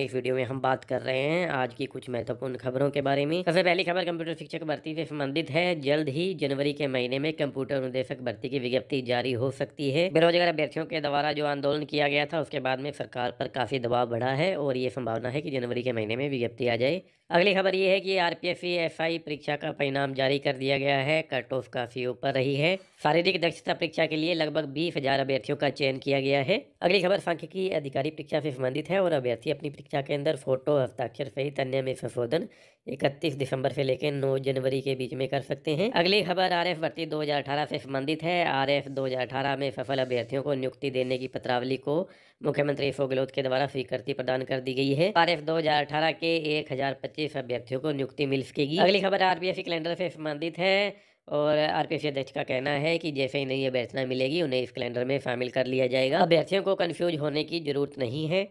दोस्तों इस वीडियो में हम बात कर रहे हैं आज की कुछ महत्वपूर्ण खबरों के बारे में सबसे पहली खबर कंप्यूटर शिक्षक भर्ती से संबंधित है जल्द ही जनवरी के महीने में कंप्यूटर निदेशक भर्ती की विज्ञप्ति जारी हो सकती है बेरोजगार अभ्यर्थियों के द्वारा जो आंदोलन किया गया था उसके बाद में सरकार पर काफी दबाव बढ़ा है और ये संभावना है की जनवरी के महीने में विज्ञप्ति आ जाए अगली खबर ये है कि आर पी परीक्षा का परिणाम जारी कर दिया गया है कट ऑफ काफ़ी ऊपर रही है शारीरिक दक्षता परीक्षा के लिए लगभग बीस हजार अभ्यर्थियों का चयन किया गया है अगली खबर सांख्यिकी अधिकारी परीक्षा से संबंधित है और अभ्यर्थी अपनी परीक्षा के अंदर फोटो हस्ताक्षर सहित अन्य में संशोधन इकतीस दिसंबर से लेकर नौ जनवरी के बीच में कर सकते हैं अगली खबर आर एफ भर्ती दो से संबंधित है आर एफ में सफल अभ्यर्थियों को नियुक्ति देने की पत्रावली को मुख्यमंत्री अशोक गहलोत के द्वारा स्वीकृति प्रदान कर दी गई है आर एफ के एक पच्चीस अभ्यर्थियों को नियुक्ति मिल सकेगी अगली खबर आर पी कैलेंडर से संबंधित है और आर पी अध्यक्ष का कहना है कि जैसे ही नई अभ्यर्थना मिलेगी उन्हें इस कैलेंडर में शामिल कर लिया जाएगा अभ्यर्थियों को कन्फ्यूज होने की जरूरत नहीं है